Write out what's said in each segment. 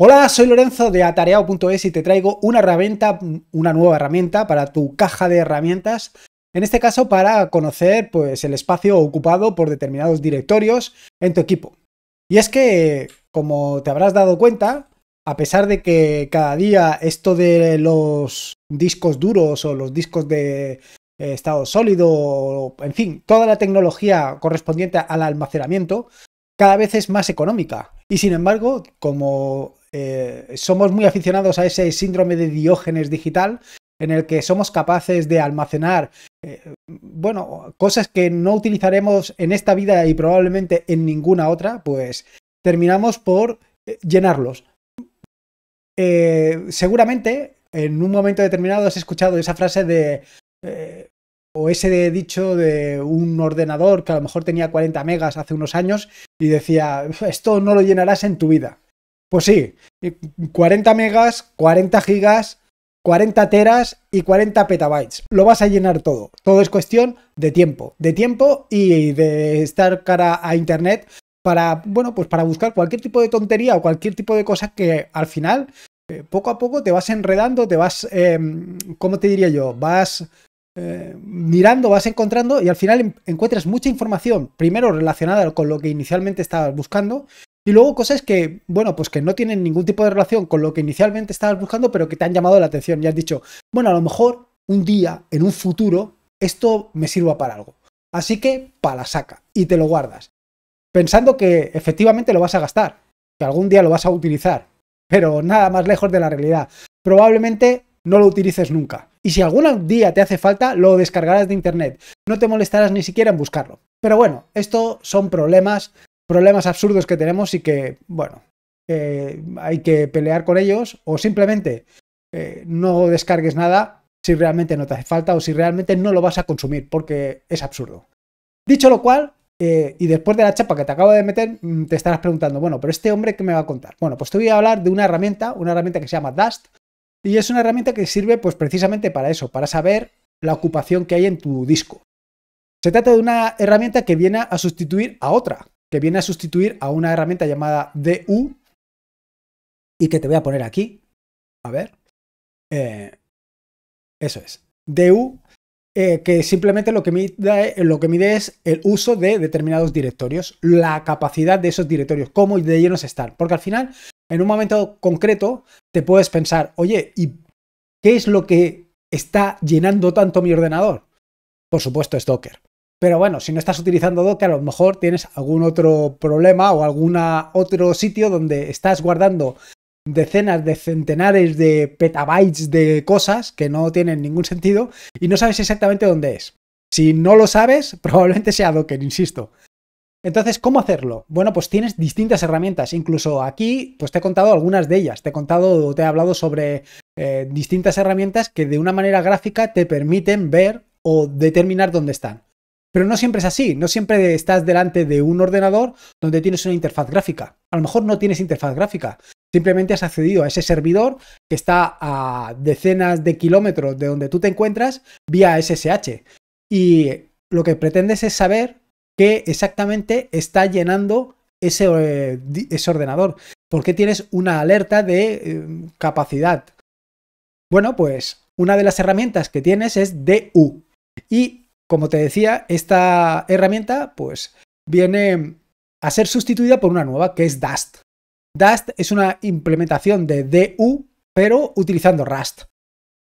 Hola, soy Lorenzo de atareado.es y te traigo una herramienta, una nueva herramienta para tu caja de herramientas. En este caso, para conocer pues, el espacio ocupado por determinados directorios en tu equipo. Y es que, como te habrás dado cuenta, a pesar de que cada día esto de los discos duros o los discos de eh, estado sólido, en fin, toda la tecnología correspondiente al almacenamiento, cada vez es más económica. Y sin embargo, como eh, somos muy aficionados a ese síndrome de diógenes digital en el que somos capaces de almacenar, eh, bueno, cosas que no utilizaremos en esta vida y probablemente en ninguna otra, pues terminamos por eh, llenarlos. seguramente en un momento determinado has escuchado esa frase de... o ese dicho de un ordenador que a lo mejor tenía 40 megas hace unos años y decía, esto no lo llenarás en tu vida. Pues sí, 40 megas, 40 gigas, 40 teras y 40 petabytes. Lo vas a llenar todo. Todo es cuestión de tiempo. De tiempo y de estar cara a internet para, bueno, pues para buscar cualquier tipo de tontería o cualquier tipo de cosa que al final, eh, poco a poco te vas enredando, te vas, em, ¿cómo te diría yo? Vas eh, mirando, vas encontrando y al final encuentras mucha información, primero relacionada con lo que inicialmente estabas buscando y luego cosas que, bueno, pues que no tienen ningún tipo de relación con lo que inicialmente estabas buscando, pero que te han llamado la atención y has dicho, bueno, a lo mejor un día, en un futuro, esto me sirva para algo. Así que, la saca y te lo guardas. Pensando que efectivamente lo vas a gastar, que algún día lo vas a utilizar, pero nada más lejos de la realidad. Probablemente no lo utilices nunca. Y si algún día te hace falta, lo descargarás de internet. No te molestarás ni siquiera en buscarlo. Pero bueno, esto son problemas problemas absurdos que tenemos y que, bueno, hay que pelear con ellos o simplemente eh, no descargues nada si realmente no te hace falta o si realmente no lo vas a consumir porque es absurdo. Dicho lo cual, eh, y después de la chapa que te acabo de meter, mm, te estarás preguntando, bueno, pero este hombre, ¿qué me va a contar? Bueno, pues te voy a hablar de una herramienta, una herramienta que se llama Dust, y es una herramienta que sirve pues precisamente para eso, para saber la ocupación que hay en tu disco. Se trata de una herramienta que viene a sustituir a otra, que viene a sustituir a una herramienta llamada DU y que te voy a poner aquí. A ver. Eh, eso es. DU, eh, que simplemente lo que, mide, lo que mide es el uso de determinados directorios, la capacidad de esos directorios, cómo de llenos están. Porque al final, en un momento concreto, te puedes pensar, oye, ¿y qué es lo que está llenando tanto mi ordenador? Por supuesto, es Docker. Pero bueno, si no estás utilizando Docker, a lo mejor tienes algún otro problema o algún otro sitio donde estás guardando decenas de centenares de petabytes de cosas que no tienen ningún sentido y no sabes exactamente dónde es. Si no lo sabes, probablemente sea Docker, insisto. Entonces, ¿cómo hacerlo? Bueno, pues tienes distintas herramientas. Incluso aquí, pues te he contado algunas de ellas. Te he contado, o te he hablado sobre eh, distintas herramientas que de una manera gráfica te permiten ver o determinar dónde están. Pero no siempre es así, no siempre estás delante de un ordenador donde tienes una interfaz gráfica. A lo mejor no tienes interfaz gráfica, simplemente has accedido a ese servidor que está a decenas de kilómetros de donde tú te encuentras vía SSH. Y lo que pretendes es saber qué exactamente está llenando ese, eh, ordenador. porque tienes una alerta de eh, capacidad? Bueno, pues una de las herramientas que tienes es DU. Y como te decía, esta herramienta pues viene a ser sustituida por una nueva que es Dust. Dust es una implementación de DU pero utilizando Rust.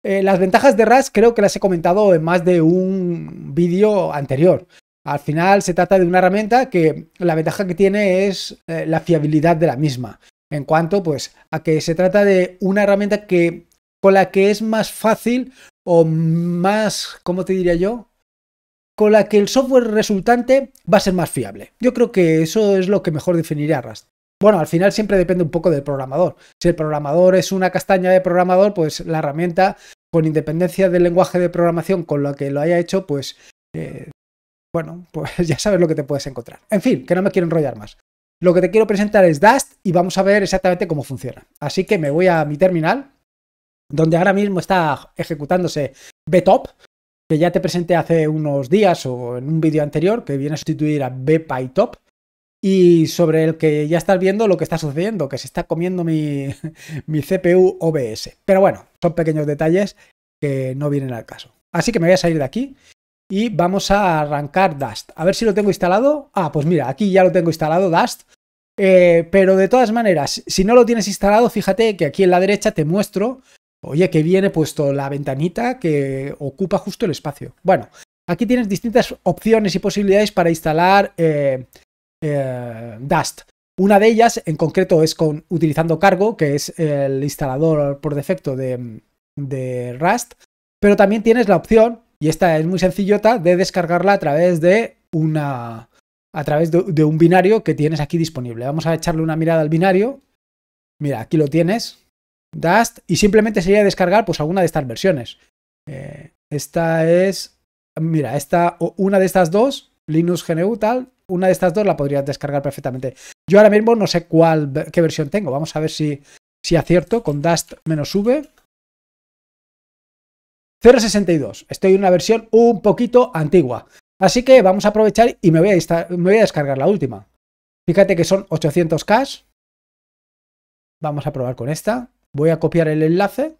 Eh, las ventajas de Rust creo que las he comentado en más de un vídeo anterior. Al final se trata de una herramienta que la ventaja que tiene es eh, la fiabilidad de la misma. En cuanto pues a que se trata de una herramienta que con la que es más fácil o más, ¿cómo te diría yo? con la que el software resultante va a ser más fiable. Yo creo que eso es lo que mejor definiría Rust. Bueno, al final siempre depende un poco del programador. Si el programador es una castaña de programador, pues la herramienta, con independencia del lenguaje de programación con la que lo haya hecho, pues eh, bueno, pues ya sabes lo que te puedes encontrar. En fin, que no me quiero enrollar más. Lo que te quiero presentar es Dust y vamos a ver exactamente cómo funciona. Así que me voy a mi terminal, donde ahora mismo está ejecutándose BTOP, que ya te presenté hace unos días o en un vídeo anterior, que viene a sustituir a BPyTop, y sobre el que ya estás viendo lo que está sucediendo, que se está comiendo mi, CPU OBS. Pero bueno, son pequeños detalles que no vienen al caso. Así que me voy a salir de aquí y vamos a arrancar Dust. A ver si lo tengo instalado. Ah, pues mira, aquí ya lo tengo instalado Dust. Eh, pero de todas maneras, si no lo tienes instalado, fíjate que aquí en la derecha te muestro Oye, que viene puesto la ventanita que ocupa justo el espacio. Bueno, aquí tienes distintas opciones y posibilidades para instalar eh, eh, Dust. Una de ellas, en concreto, es con utilizando Cargo, que es el instalador por defecto de, Rust. Pero también tienes la opción, y esta es muy sencillota, de descargarla a través de una. a través de un binario que tienes aquí disponible. Vamos a echarle una mirada al binario. Mira, aquí lo tienes. Dust y simplemente sería descargar pues alguna de estas versiones. Eh, esta es, mira, esta, una de estas dos, Linux GNU tal, una de estas dos la podrías descargar perfectamente. Yo ahora mismo no sé cuál, qué versión tengo, vamos a ver si, si acierto con Dust V. 0.62, estoy en una versión un poquito antigua. Así que vamos a aprovechar y me voy a, me voy a descargar la última. Fíjate que son 800K. Vamos a probar con esta. Voy a copiar el enlace.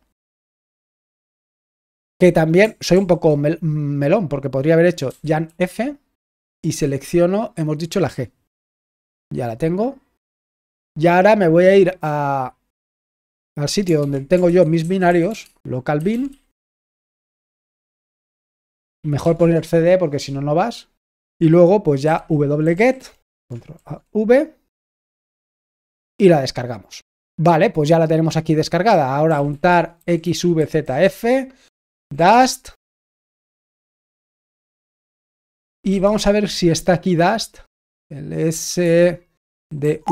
Que también soy un poco melón, porque podría haber hecho Jan F y selecciono, hemos dicho, la G. Ya la tengo. Y ahora me voy a ir al sitio donde tengo yo mis binarios, local bin. Mejor poner CD porque si no, no vas. Y luego, pues ya wget, control a V, y la descargamos. Vale, pues ya la tenemos aquí descargada. Ahora untar xvzf, dust. Y vamos a ver si está aquí dust. El SDU.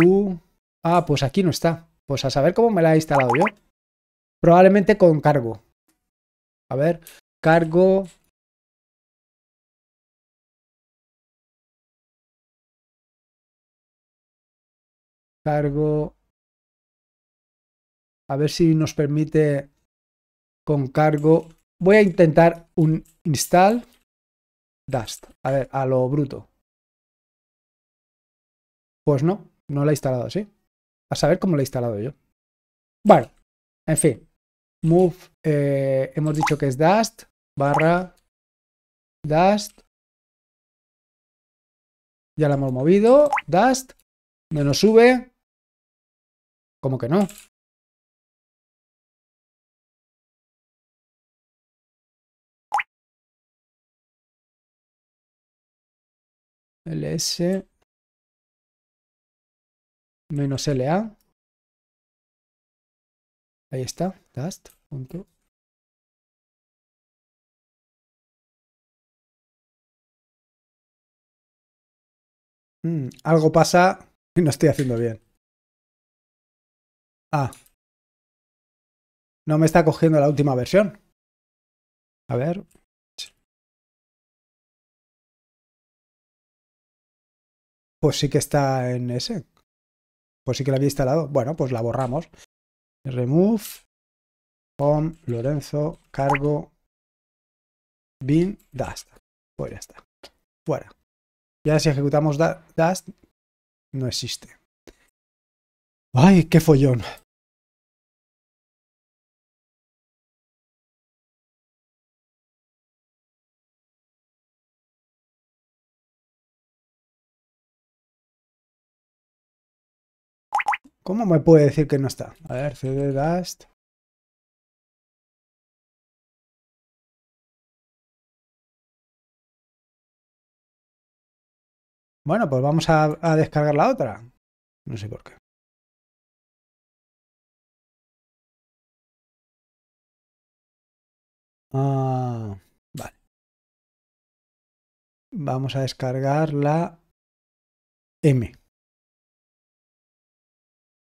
u. Ah, pues aquí no está. Pues a saber cómo me la he instalado yo. Probablemente con cargo. A ver, cargo cargo a ver si nos permite con cargo. Voy a intentar un install Dust. A ver, a lo bruto. Pues no, no la he instalado así. A saber cómo la he instalado yo. Vale, en fin. Move, eh, hemos dicho que es Dust, barra, Dust. Ya la hemos movido, Dust. No nos sube. ¿Cómo que no? ls menos la. Ahí está, dust. Punto. Mm, algo pasa y no estoy haciendo bien. Ah. No me está cogiendo la última versión. A ver. pues sí que está en ese. Pues sí que la había instalado. Bueno, pues la borramos. Remove, home, Lorenzo, cargo, bin, dust. Pues ya está. Fuera. Y ahora si ejecutamos dust, no existe. ¡Ay, qué follón! ¿Cómo me puede decir que no está? A ver, cd dust. Bueno, pues vamos a, descargar la otra. No sé por qué. Ah, vale. Vamos a descargar la M.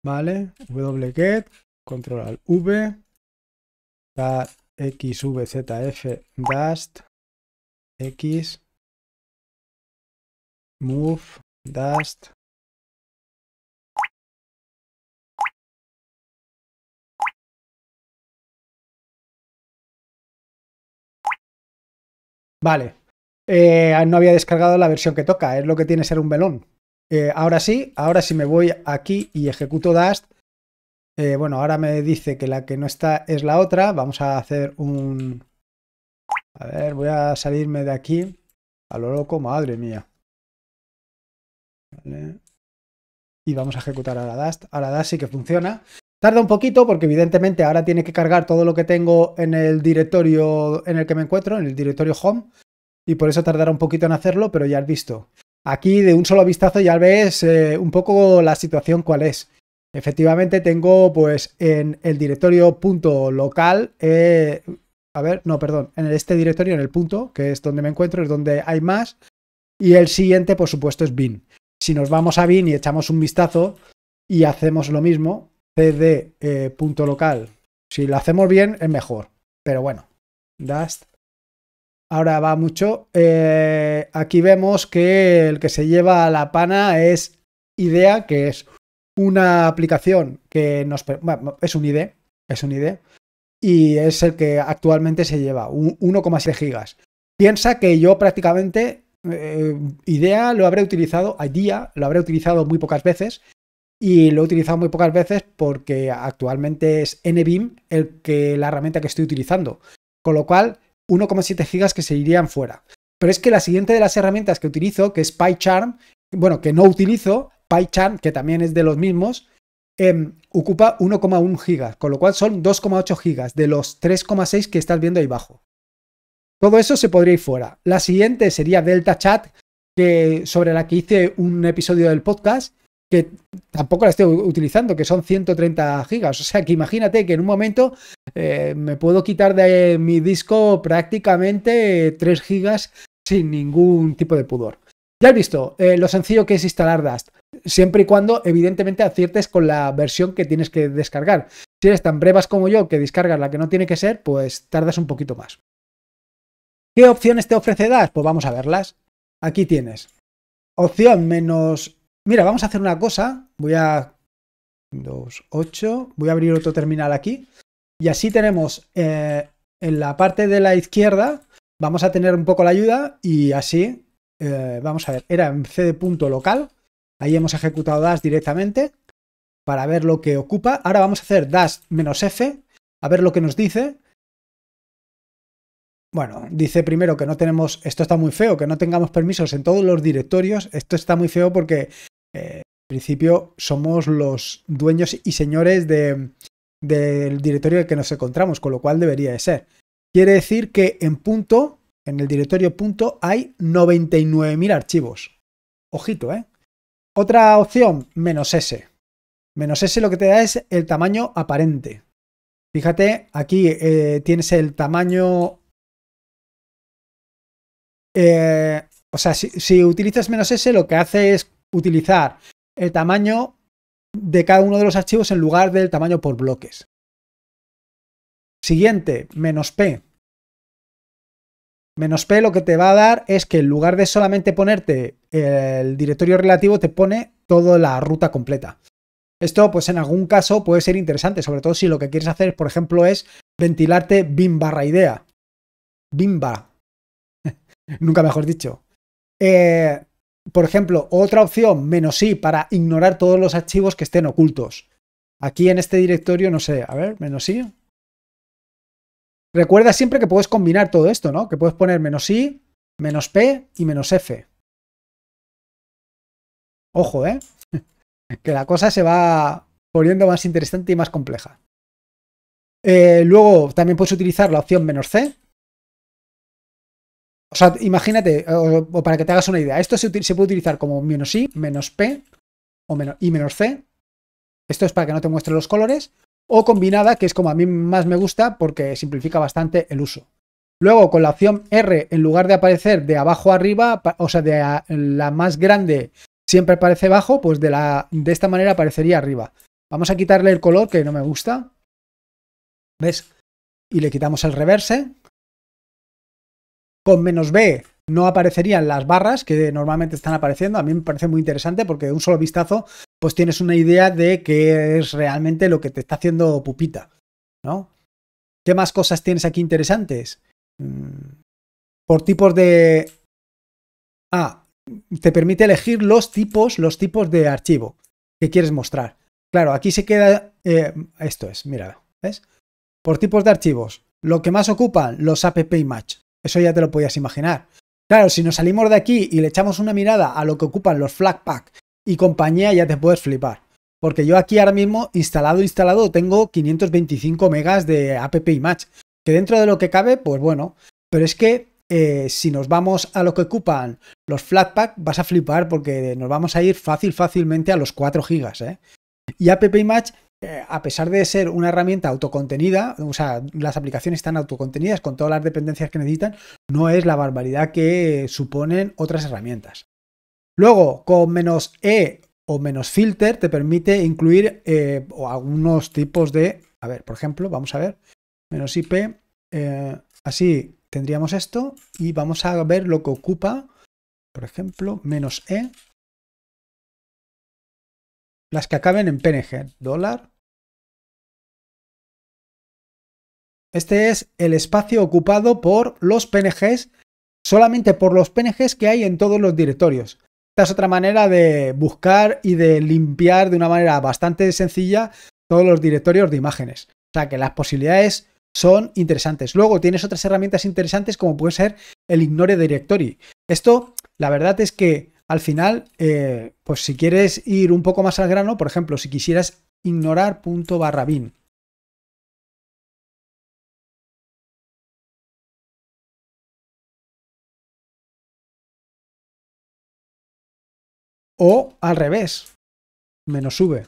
¿vale? wget, control al v, x, v, z, f, dust, x, move, dust, Vale, eh, no había descargado la versión que toca, es lo que tiene ser un velón. Eh, ahora sí, ahora sí me voy aquí y ejecuto Dust. Eh, bueno, ahora me dice que la que no está es la otra. Vamos a hacer un... A ver, voy a salirme de aquí. A lo loco, madre mía. Y vamos a ejecutar ahora Dust. Ahora Dust sí que funciona. Tarda un poquito porque evidentemente ahora tiene que cargar todo lo que tengo en el directorio en el que me encuentro, en el directorio home. Y por eso tardará un poquito en hacerlo, pero ya has visto. Aquí de un solo vistazo ya ves eh, un poco la situación cuál es. Efectivamente tengo pues en el directorio punto local, eh, a ver, no, perdón, en este directorio, en el punto, que es donde me encuentro, es donde hay más. Y el siguiente, por supuesto, es bin. Si nos vamos a bin y echamos un vistazo y hacemos lo mismo, cd eh, punto local, si lo hacemos bien es mejor, pero bueno, dust Ahora va mucho. Eh, aquí vemos que el que se lleva la pana es IDEA, que es una aplicación que nos... es un ID, es un ID, y es el que actualmente se lleva, 1,7 gigas. Piensa que yo prácticamente eh, IDEA lo habré utilizado, IDEA lo habré utilizado muy pocas veces, y lo he utilizado muy pocas veces porque actualmente es NBIM el que, la herramienta que estoy utilizando. Con lo cual, 1,7 gigas que se irían fuera. Pero es que la siguiente de las herramientas que utilizo, que es PyCharm, bueno, que no utilizo, PyCharm, que también es de los mismos, em, ocupa 1,1 gigas, con lo cual son 2,8 gigas de los 3,6 que estás viendo ahí abajo. Todo eso se podría ir fuera. La siguiente sería Delta Chat, que, sobre la que hice un episodio del podcast que tampoco la estoy utilizando, que son 130 gigas. O sea que imagínate que en un momento eh, me puedo quitar de mi disco prácticamente 3 gigas sin ningún tipo de pudor. Ya has visto eh, lo sencillo que es instalar Dust, siempre y cuando evidentemente aciertes con la versión que tienes que descargar. Si eres tan brevas como yo que descargas la que no tiene que ser, pues tardas un poquito más. ¿Qué opciones te ofrece Dust? Pues vamos a verlas. Aquí tienes. Opción menos Mira, vamos a hacer una cosa. Voy a... 2, 8. Voy a abrir otro terminal aquí. Y así tenemos eh, en la parte de la izquierda, vamos a tener un poco la ayuda y así, eh, vamos a ver, era en cd.local. Ahí hemos ejecutado das directamente para ver lo que ocupa. Ahora vamos a hacer menos f a ver lo que nos dice. Bueno, dice primero que no tenemos, esto está muy feo, que no tengamos permisos en todos los directorios. Esto está muy feo porque eh, en principio somos los dueños y señores del directorio en el que nos encontramos, con lo cual debería de ser. Quiere decir que en punto, en el directorio punto, hay 99.000 archivos. Ojito, ¿eh? Otra opción, menos S. Menos S lo que te da es el tamaño aparente. Fíjate, aquí eh, tienes el tamaño eh, o sea, si, utilizas menos S, lo que hace es utilizar el tamaño de cada uno de los archivos en lugar del tamaño por bloques. Siguiente, menos P. Menos P lo que te va a dar es que en lugar de solamente ponerte el directorio relativo, te pone toda la ruta completa. Esto, pues en algún caso puede ser interesante, sobre todo si lo que quieres hacer, por ejemplo, es ventilarte bin barra idea. Bin nunca mejor dicho. Eh, por ejemplo, otra opción, menos i, para ignorar todos los archivos que estén ocultos. Aquí en este directorio, no sé, a ver, menos i. Recuerda siempre que puedes combinar todo esto, ¿no? Que puedes poner menos i, menos p y menos f. Ojo, ¿eh? que la cosa se va poniendo más interesante y más compleja. Eh, luego también puedes utilizar la opción menos c, o sea, imagínate, o, para que te hagas una idea, esto se, se puede utilizar como menos i, menos p, o menos i menos c. Esto es para que no te muestre los colores. O combinada, que es como a mí más me gusta porque simplifica bastante el uso. Luego, con la opción R, en lugar de aparecer de abajo arriba, o sea, de la más grande siempre aparece abajo, pues de, la, de esta manera aparecería arriba. Vamos a quitarle el color que no me gusta. ¿Ves? Y le quitamos el reverse. Con menos B no aparecerían las barras que normalmente están apareciendo. A mí me parece muy interesante porque de un solo vistazo pues tienes una idea de qué es realmente lo que te está haciendo Pupita, ¿no? ¿Qué más cosas tienes aquí interesantes? Mm, por tipos de... Ah, te permite elegir los tipos, los tipos de archivo que quieres mostrar. Claro, aquí se queda... Eh, esto es, mira, ¿ves? Por tipos de archivos. Lo que más ocupan, los app image. Eso ya te lo podías imaginar. Claro, si nos salimos de aquí y le echamos una mirada a lo que ocupan los flag y compañía, ya te puedes flipar. Porque yo aquí ahora mismo, instalado, instalado, tengo 525 megas de app match Que dentro de lo que cabe, pues bueno. Pero es que eh, si nos vamos a lo que ocupan los Flatpak, vas a flipar porque nos vamos a ir fácil, fácilmente a los 4 gigas. ¿eh? Y app image eh, a pesar de ser una herramienta autocontenida, o sea, las aplicaciones están autocontenidas con todas las dependencias que necesitan, no es la barbaridad que suponen otras herramientas. Luego, con menos E o menos filter, te permite incluir eh, algunos tipos de. A ver, por ejemplo, vamos a ver. Menos IP. Eh, así tendríamos esto. Y vamos a ver lo que ocupa. Por ejemplo, menos E. Las que acaben en PNG. Dólar. Este es el espacio ocupado por los PNGs, solamente por los PNGs que hay en todos los directorios. Esta es otra manera de buscar y de limpiar de una manera bastante sencilla todos los directorios de imágenes. O sea que las posibilidades son interesantes. Luego tienes otras herramientas interesantes como puede ser el Ignore Directory. Esto, la verdad es que al final, eh, pues si quieres ir un poco más al grano, por ejemplo, si quisieras ignorar punto barra bin. O al revés, menos sube.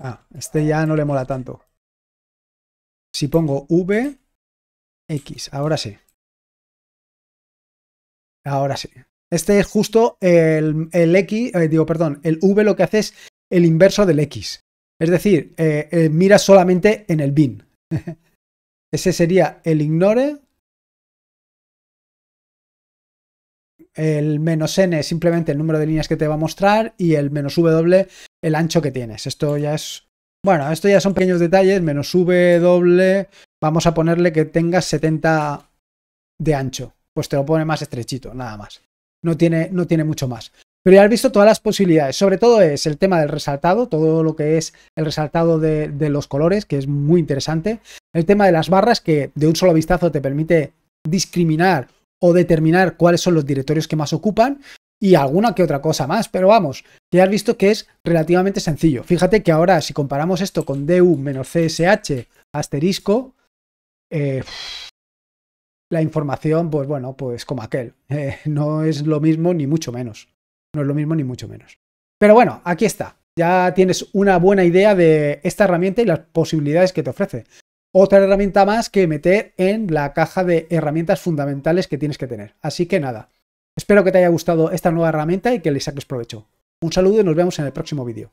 Ah, este ya no le mola tanto. Si pongo v, x, ahora sí. Ahora sí. Este es justo el, X, eh, digo, perdón, el V lo que hace es el inverso del X. Es decir, eh, eh, mira solamente en el bin. Ese sería el ignore. El menos n es simplemente el número de líneas que te va a mostrar y el menos w el ancho que tienes. Esto ya es... Bueno, esto ya son pequeños detalles. Menos w vamos a ponerle que tengas 70 de ancho. Pues te lo pone más estrechito, nada más no tiene, no tiene mucho más. Pero ya has visto todas las posibilidades. Sobre todo es el tema del resaltado, todo lo que es el resaltado de, los colores, que es muy interesante. El tema de las barras, que de un solo vistazo te permite discriminar o determinar cuáles son los directorios que más ocupan. Y alguna que otra cosa más, pero vamos, ya has visto que es relativamente sencillo. Fíjate que ahora, si comparamos esto con DU-CSH asterisco, eh, la información, pues bueno, pues como aquel. Eh, no es lo mismo ni mucho menos. No es lo mismo ni mucho menos. Pero bueno, aquí está. Ya tienes una buena idea de esta herramienta y las posibilidades que te ofrece. Otra herramienta más que meter en la caja de herramientas fundamentales que tienes que tener. Así que nada, espero que te haya gustado esta nueva herramienta y que le saques provecho. Un saludo y nos vemos en el próximo vídeo.